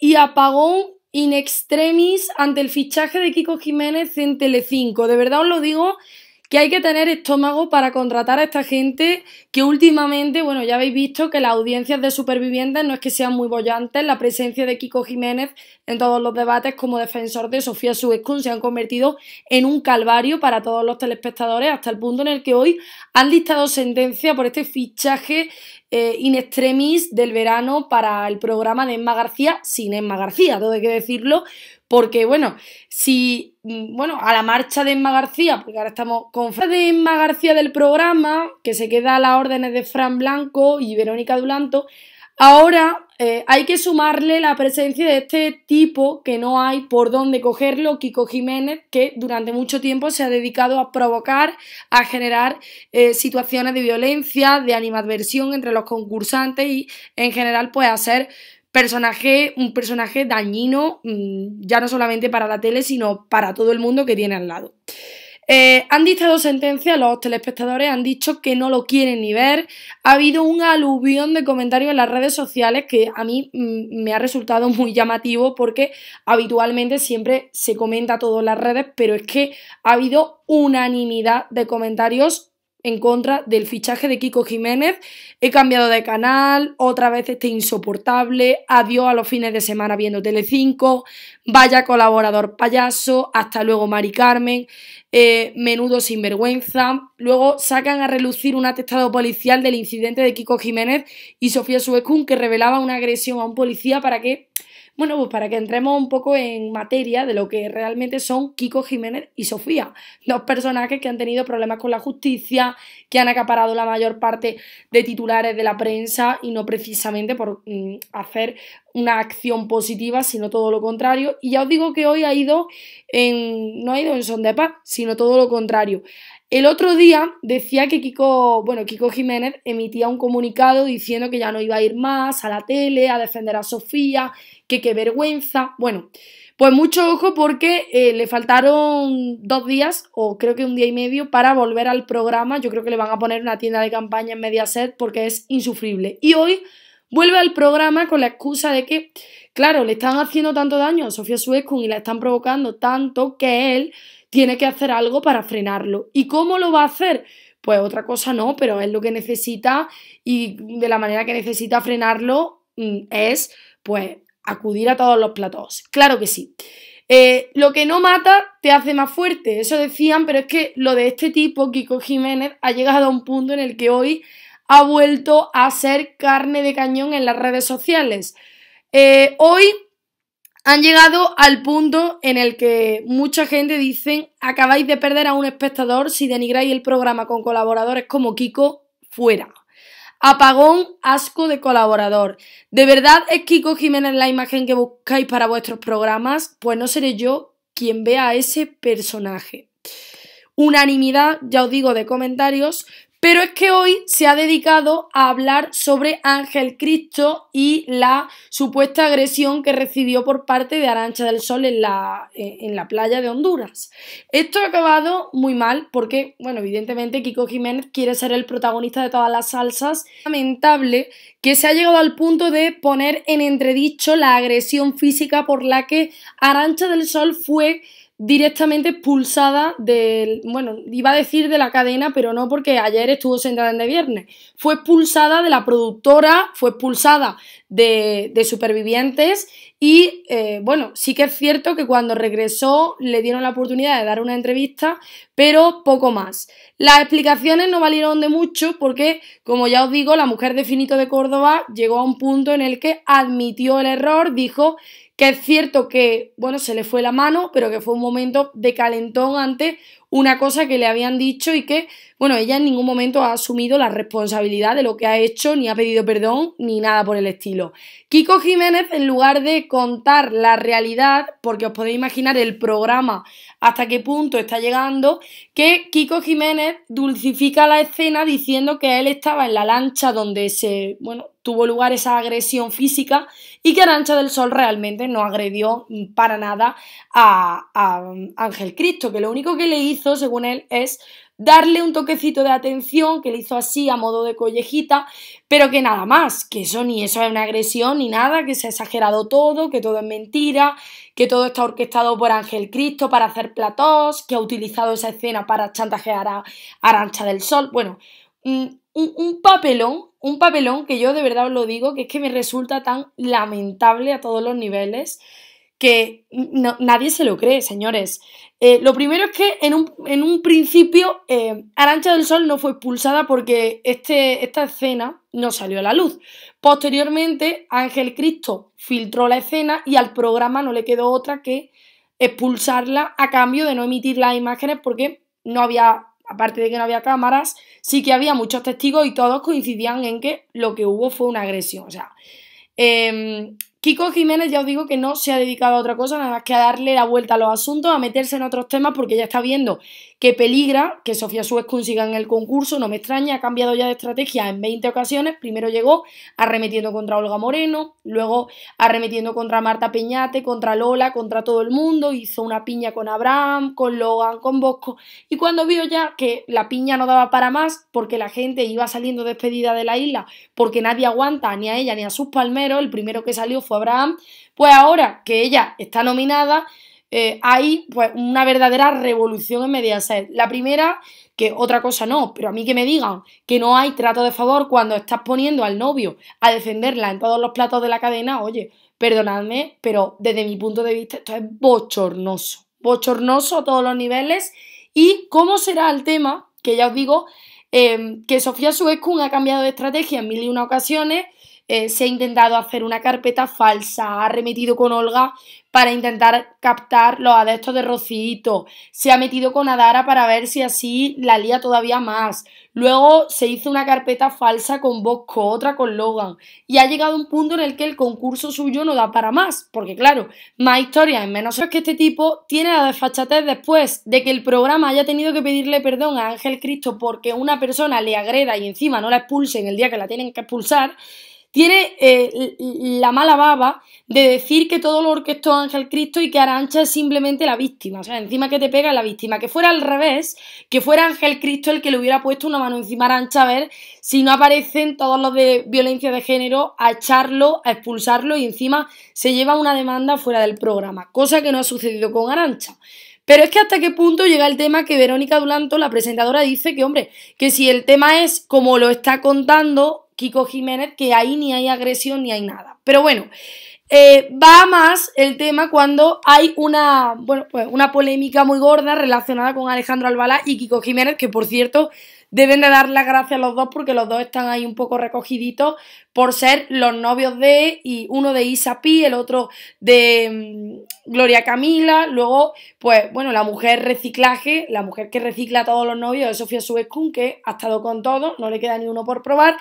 y apagón in extremis ante el fichaje de Kiko Jiménez en Telecinco. De verdad os lo digo que hay que tener estómago para contratar a esta gente que últimamente, bueno, ya habéis visto que las audiencias de supervivientes no es que sean muy bollantes, la presencia de Kiko Jiménez en todos los debates como defensor de Sofía Suescun se han convertido en un calvario para todos los telespectadores hasta el punto en el que hoy han dictado sentencia por este fichaje eh, in extremis del verano para el programa de Emma García, sin Emma García, todo hay que decirlo, porque, bueno, si, mm, bueno, a la marcha de Emma García, porque ahora estamos con Fran de Emma García del programa, que se queda a las órdenes de Fran Blanco y Verónica Dulanto, ahora eh, hay que sumarle la presencia de este tipo que no hay por dónde cogerlo, Kiko Jiménez, que durante mucho tiempo se ha dedicado a provocar, a generar eh, situaciones de violencia, de animadversión entre los concursantes y en general pues a ser personaje, un personaje dañino, mm, ya no solamente para la tele, sino para todo el mundo que tiene al lado. han eh, han dictado sentencia, los telespectadores han dicho que no lo quieren ni ver. Ha habido un aluvión de comentarios en las redes sociales que a mí mm, me ha resultado muy llamativo porque habitualmente siempre se comenta todo en las redes, pero es que ha habido unanimidad de comentarios en contra del fichaje de Kiko Jiménez. He cambiado de canal, otra vez este insoportable, adiós a los fines de semana viendo Telecinco, vaya colaborador payaso, hasta luego Mari Carmen, eh, menudo sinvergüenza. Luego sacan a relucir un atestado policial del incidente de Kiko Jiménez y Sofía Suezcun que revelaba una agresión a un policía para que bueno, pues para que entremos un poco en materia de lo que realmente son Kiko Jiménez y Sofía, dos personajes que han tenido problemas con la justicia, que han acaparado la mayor parte de titulares de la prensa y no precisamente por mm, hacer una acción positiva, sino todo lo contrario. Y ya os digo que hoy ha ido en, no ha ido en son de paz, sino todo lo contrario. El otro día decía que Kiko, bueno, Kiko Jiménez emitía un comunicado diciendo que ya no iba a ir más a la tele, a defender a Sofía, que qué vergüenza. Bueno, pues mucho ojo porque eh, le faltaron dos días o creo que un día y medio para volver al programa. Yo creo que le van a poner una tienda de campaña en Mediaset porque es insufrible. Y hoy vuelve al programa con la excusa de que, claro, le están haciendo tanto daño a Sofía Suezcun y la están provocando tanto que él tiene que hacer algo para frenarlo. ¿Y cómo lo va a hacer? Pues otra cosa no, pero es lo que necesita y de la manera que necesita frenarlo mm, es pues acudir a todos los platos. Claro que sí. Eh, lo que no mata te hace más fuerte, eso decían, pero es que lo de este tipo, Kiko Jiménez, ha llegado a un punto en el que hoy ha vuelto a ser carne de cañón en las redes sociales. Eh, hoy han llegado al punto en el que mucha gente dice acabáis de perder a un espectador si denigráis el programa con colaboradores como Kiko fuera. Apagón, asco de colaborador. ¿De verdad es Kiko Jiménez la imagen que buscáis para vuestros programas? Pues no seré yo quien vea a ese personaje. Unanimidad, ya os digo, de comentarios pero es que hoy se ha dedicado a hablar sobre Ángel Cristo y la supuesta agresión que recibió por parte de Arancha del Sol en la, eh, en la playa de Honduras. Esto ha acabado muy mal porque, bueno, evidentemente Kiko Jiménez quiere ser el protagonista de todas las salsas. Lamentable que se ha llegado al punto de poner en entredicho la agresión física por la que Arancha del Sol fue directamente expulsada del, bueno, iba a decir de la cadena, pero no porque ayer estuvo sentada en de viernes. Fue expulsada de la productora, fue expulsada de, de Supervivientes y, eh, bueno, sí que es cierto que cuando regresó le dieron la oportunidad de dar una entrevista, pero poco más. Las explicaciones no valieron de mucho porque, como ya os digo, la mujer de Finito de Córdoba llegó a un punto en el que admitió el error, dijo que es cierto que, bueno, se le fue la mano, pero que fue un momento de calentón ante una cosa que le habían dicho y que, bueno, ella en ningún momento ha asumido la responsabilidad de lo que ha hecho, ni ha pedido perdón, ni nada por el estilo. Kiko Jiménez, en lugar de contar la realidad, porque os podéis imaginar el programa hasta qué punto está llegando, que Kiko Jiménez dulcifica la escena diciendo que él estaba en la lancha donde se, bueno, tuvo lugar esa agresión física y que Lancha del Sol realmente no agredió para nada a Ángel Cristo, que lo único que le hizo, según él, es darle un toquecito de atención que le hizo así a modo de collejita, pero que nada más, que eso ni eso es una agresión ni nada, que se ha exagerado todo, que todo es mentira, que todo está orquestado por Ángel Cristo para hacer platós, que ha utilizado esa escena para chantajear a Arancha del Sol. Bueno, mm, un, un, papelón, un papelón que yo de verdad os lo digo, que es que me resulta tan lamentable a todos los niveles que nadie se lo cree, señores. Eh, lo primero es que en un, principio eh, Arancha del Sol no fue expulsada porque este, esta escena no salió a la luz. Posteriormente, Ángel Cristo filtró la escena y al programa no le quedó otra que expulsarla a cambio de no emitir las imágenes porque no había, aparte de que no había cámaras, sí que había muchos testigos y todos coincidían en que lo que hubo fue una agresión. O sea, em, Kiko Jiménez, ya os digo que no se ha dedicado a otra cosa, nada más que a darle la vuelta a los asuntos, a meterse en otros temas, porque ya está viendo que peligra que Sofía Suez consiga en el concurso, no me extraña, ha cambiado ya de estrategia en 20 ocasiones, primero llegó arremetiendo contra Olga Moreno, luego arremetiendo contra Marta Peñate, contra Lola, contra todo el mundo, hizo una piña con Abraham, con Logan, con Bosco, y cuando vio ya que la piña no daba para más, porque la gente iba saliendo despedida de la isla, porque nadie aguanta ni a ella ni a sus palmeros, el primero que salió fue Abraham, pues ahora que ella está nominada, eh, hay pues, una verdadera revolución en Mediaset. La primera, que otra cosa no, pero a mí que me digan que no hay trato de favor cuando estás poniendo al novio a defenderla en todos los platos de la cadena, oye, perdonadme, pero desde mi punto de vista esto es bochornoso, bochornoso a todos los niveles. ¿Y cómo será el tema? Que ya os digo, eh, que Sofía Kun ha cambiado de estrategia en mil y una ocasiones eh, se ha intentado hacer una carpeta falsa, ha remetido con Olga para intentar captar los adeptos de Rocito, se ha metido con Adara para ver si así la lía todavía más, luego se hizo una carpeta falsa con Bosco, otra con Logan, y ha llegado un punto en el que el concurso suyo no da para más, porque claro, más historias en menos que este tipo tiene la desfachatez después de que el programa haya tenido que pedirle perdón a Ángel Cristo porque una persona le agreda y encima no la expulsen el día que la tienen que expulsar, tiene eh, la mala baba de decir que todo lo orquestó Ángel Cristo y que Arancha es simplemente la víctima. O sea, encima que te pega la víctima. Que fuera al revés, que fuera Ángel Cristo el que le hubiera puesto una mano encima a Arancha a ver si no aparecen todos los de violencia de género a echarlo, a expulsarlo y encima se lleva una demanda fuera del programa. Cosa que no ha sucedido con Arancha. Pero es que hasta qué punto llega el tema que Verónica Dulanto, la presentadora, dice que, hombre, que si el tema es como lo está contando Kiko Jiménez, que ahí ni hay agresión ni hay nada. Pero bueno, eh, va más el tema cuando hay una, pues una polémica muy gorda relacionada con Alejandro Albalá y Kiko Jiménez, que por cierto deben de dar las gracias a los dos porque los dos están ahí un poco recogiditos por ser los novios de y uno de Isa Pi, el otro de mm, Gloria Camila, luego pues bueno, la mujer reciclaje, la mujer que recicla a todos los novios de Sofía con que ha estado con todo no le queda ni uno por probar.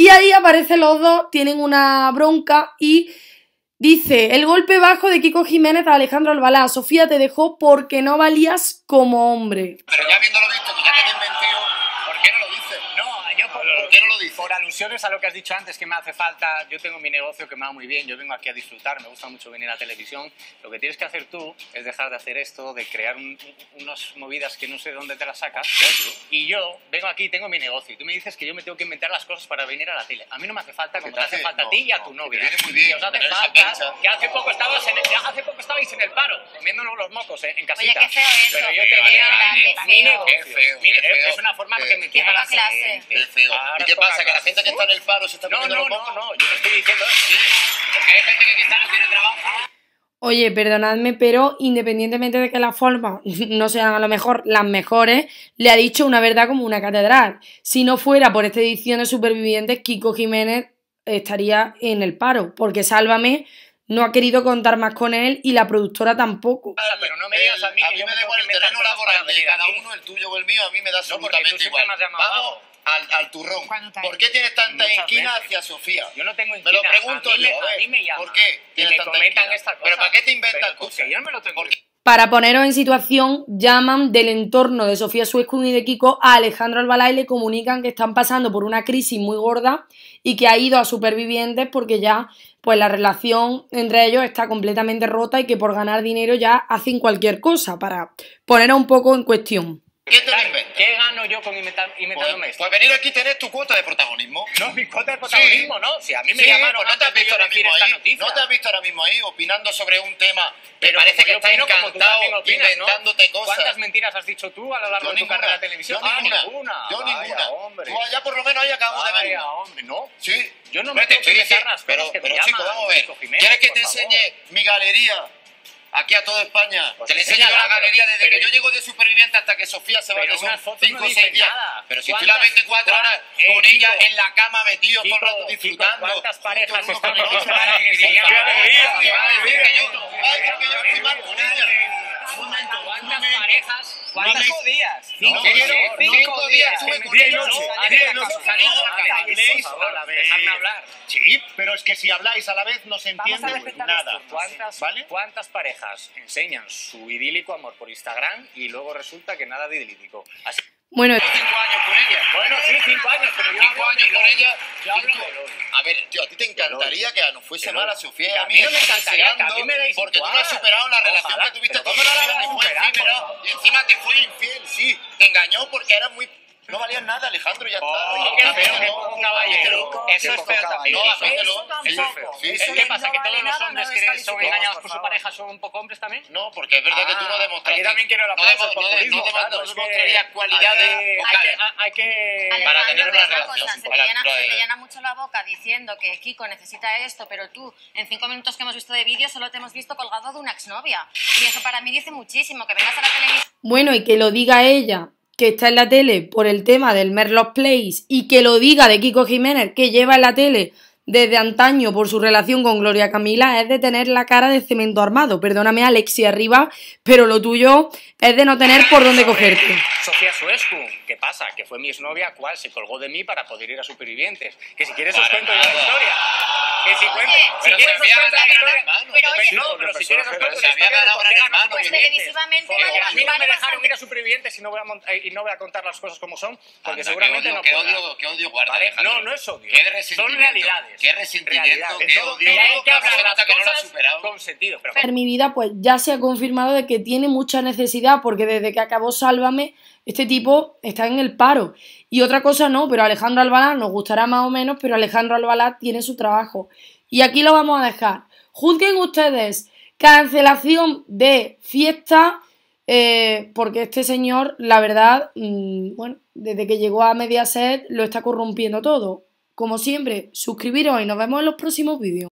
Y ahí aparecen los dos, tienen una bronca y dice, el golpe bajo de Kiko Jiménez a Alejandro Albalá, Sofía te dejó porque no valías como hombre. Pero ya alusiones a lo que has dicho antes, que me hace falta, yo tengo mi negocio que me va muy bien, yo vengo aquí a disfrutar, me gusta mucho venir a televisión. Lo que tienes que hacer tú es dejar de hacer esto, de crear unas movidas que no sé dónde te las sacas. Y yo vengo aquí, tengo mi negocio, y tú me dices que yo me tengo que inventar las cosas para venir a la tele. A mí no me hace falta, como te, hace, falta a ti y a tu novia. que hace poco, estabas en el, estabais en el paro, comiéndonos los mocos ¿eh? en casita. Pero yo tenía mi negocio. Es una forma que me quita la clase. Qué feo. ¿Y qué pasa? Que la gente que está en el paro se está poniendo No, no, no, yo no estoy diciendo eso. Porque hay gente que está no tiene trabajo. Oye, perdonadme, pero independientemente de que las formas no sean a lo mejor las mejores, le ha dicho una verdad como una catedral. Si no fuera por esta edición de Supervivientes, Kiko Jiménez estaría en el paro, porque Sálvame no ha querido contar más con él y la productora tampoco. Pero no me digas a mí, a mí me, da igual el terreno laboral de cada uno, el tuyo o el mío, a mí me da absolutamente igual al, turrón. ¿Por qué tienes tanta esquina hacia Sofía? Yo no tengo lo pregunto a mí, ¿Por qué? ¿Pero para qué te inventas cosas? Para poneros en situación, llaman del entorno de Sofía Suescun y de Kiko a Alejandro Albalá y le comunican que están pasando por una crisis muy gorda y que ha ido a supervivientes porque ya pues la relación entre ellos está completamente rota y que por ganar dinero ya hacen cualquier cosa para poner a un poco en cuestión. ¿Qué te gano yo con y inventándome pues, esto? Pues venir aquí tener tu cuota de protagonismo. No, mi cuota de protagonismo, ¿no? Si a mí me sí, llamaron pues no te has visto ahora mismo ahí. No te has visto ahora mismo ahí opinando sobre un tema pero parece que está encantado opinas, inventándote cosas. ¿Cuántas mentiras has dicho tú a lo largo de tu carrera de televisión? Yo ah, ninguna. Yo ninguna. Hombre. Tú allá por lo menos ahí acabamos de ver. hombre, no. Sí. Yo no me tengo que las Pero chico, vamos a ver. ¿Quieres que te enseñe mi galería aquí a toda España. te le la galería desde que yo llego de superviviente hasta que Sofía se va, son 5 o 6 días. Pero si estoy las 24 horas con ella en la cama metido todo rato disfrutando. parejas ¿Cuántas parejas? ¿Cuántas días? Cinco días. Cinco días. Diez noches. Diez noches. a la vez. hablar. Sí, pero es que si habláis a la vez no se entiende nada. ¿Cuántas parejas enseñan su idílico amor por Instagram y luego resulta que nada de idílico? Así bueno. Cinco años con ella. Bueno, sí, cinco años, pero cinco años con ella. A ver, tío, a ti te encantaría que ah, nos fuese mala a Sofía. A mí no me encantaría, Porque tú no has superado la relación que tuviste con ella. Y encima te fue infiel, sí. Te engañó porque era muy no valían nada, Alejandro, ya está. Oh, qué feo, caballero. Eso es feo también. No, hacéndelo. Eso es ¿Qué pasa? ¿Que todos los hombres que son engañados por su pareja son un poco hombres también? No, porque es verdad que tú no ah, demostraste. Yo también quiero la pareja. No demostrarías cualidades. Hay que... Para tener una relación. Se te llena mucho la boca diciendo que Kiko necesita esto, pero tú, en cinco minutos que hemos visto de vídeo, solo te hemos visto colgado de una exnovia. Y eso para mí dice muchísimo, que vengas a la televisión... Bueno, y que lo diga ella, que está en la tele por el tema del Merlot Place y que lo diga de Kiko Jiménez, que lleva en la tele desde antaño por su relación con Gloria Camila, es de tener la cara de cemento armado. Perdóname, Alexi Arriba, pero lo tuyo es de no tener por dónde cogerte. Sofía Suescu, ¿qué pasa? Que fue mi exnovia, cual se colgó de mí para poder ir a Supervivientes. Que si quieres os cuento si, si quieres dos cuentas hermano. Pero oye, no, pero si quieres dos había ganado gran hermano. Pues televisivamente no me dejaron ir a supervivientes y no voy a, y no voy a contar las cosas como son, porque seguramente no puedo. odio guarda, No, no es odio. Son realidades. Qué resentimiento, qué odio. que hablar superado. con sentido. En mi vida, pues ya se ha confirmado de que tiene mucha necesidad, porque desde que acabó Sálvame, este tipo está en el paro. Y otra cosa no, pero Alejandro Albalá nos gustará más o menos, pero Alejandro Albalá tiene su trabajo. Y aquí lo vamos a dejar. Juzguen ustedes cancelación de fiesta, eh, porque este señor, la verdad, mm, bueno, desde que llegó a Mediaset lo está corrompiendo todo. Como siempre, suscribiros y nos vemos en los próximos vídeos.